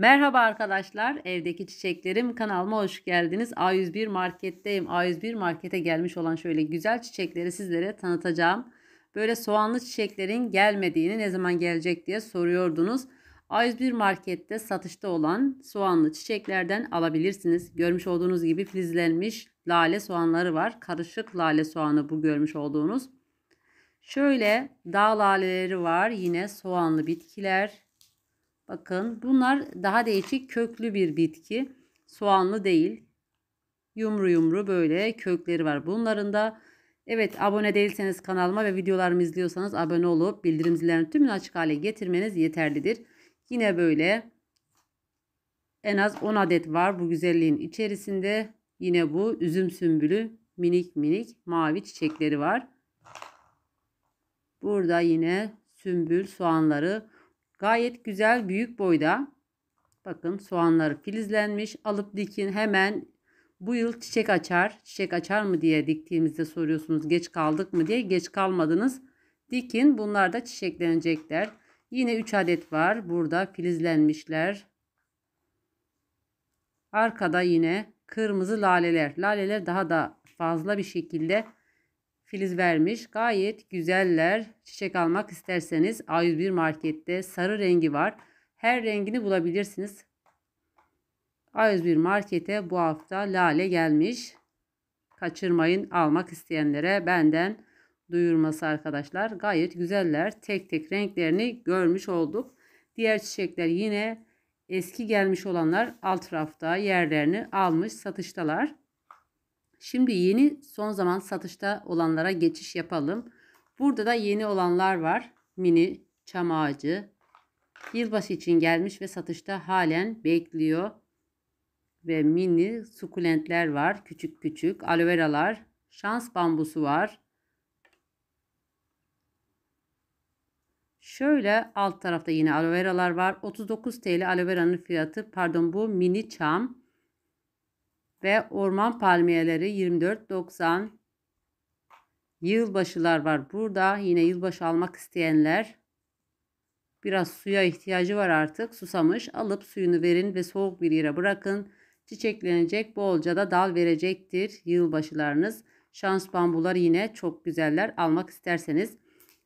Merhaba arkadaşlar, evdeki çiçeklerim kanalıma hoş geldiniz. A101 marketteyim. A101 markete gelmiş olan şöyle güzel çiçekleri sizlere tanıtacağım. Böyle soğanlı çiçeklerin gelmediğini, ne zaman gelecek diye soruyordunuz. A101 markette satışta olan soğanlı çiçeklerden alabilirsiniz. Görmüş olduğunuz gibi filizlenmiş lale soğanları var. Karışık lale soğanı bu görmüş olduğunuz. Şöyle dağ laleleri var. Yine soğanlı bitkiler, Bakın bunlar daha değişik köklü bir bitki. Soğanlı değil. Yumru yumru böyle kökleri var. Bunların da evet abone değilseniz kanalıma ve videolarımı izliyorsanız abone olup bildirim zillerini tümünü açık hale getirmeniz yeterlidir. Yine böyle en az 10 adet var bu güzelliğin içerisinde. Yine bu üzüm sümbülü minik minik mavi çiçekleri var. Burada yine sümbül soğanları Gayet güzel büyük boyda. Bakın soğanları filizlenmiş. Alıp dikin hemen bu yıl çiçek açar. Çiçek açar mı diye diktiğimizde soruyorsunuz. Geç kaldık mı diye. Geç kalmadınız. Dikin. Bunlar da çiçeklenecekler. Yine 3 adet var. Burada filizlenmişler. Arkada yine kırmızı laleler. Laleler daha da fazla bir şekilde filiz vermiş. Gayet güzeller. Çiçek almak isterseniz A101 markette sarı rengi var. Her rengini bulabilirsiniz. A101 markete bu hafta lale gelmiş. Kaçırmayın almak isteyenlere benden duyurması arkadaşlar. Gayet güzeller. Tek tek renklerini görmüş olduk. Diğer çiçekler yine eski gelmiş olanlar alt rafta yerlerini almış satıştalar. Şimdi yeni son zaman satışta olanlara geçiş yapalım. Burada da yeni olanlar var. Mini, çam ağacı. Yılbaşı için gelmiş ve satışta halen bekliyor. Ve mini sukulentler var. Küçük küçük aloe veralar. Şans bambusu var. Şöyle alt tarafta yine aloe veralar var. 39 TL aloe veranın fiyatı pardon bu mini çam ve orman palmiyeleri 24.90 yılbaşılar var burada yine yılbaşı almak isteyenler biraz suya ihtiyacı var artık susamış alıp suyunu verin ve soğuk bir yere bırakın çiçeklenecek bolca da dal verecektir yılbaşılarınız şans bambular yine çok güzeller almak isterseniz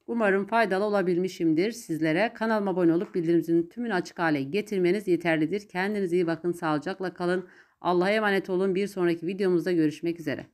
Umarım faydalı olabilmişimdir sizlere. Kanalıma abone olup bildirimizin tümünü açık hale getirmeniz yeterlidir. Kendinize iyi bakın, sağlıcakla kalın. Allah'a emanet olun. Bir sonraki videomuzda görüşmek üzere.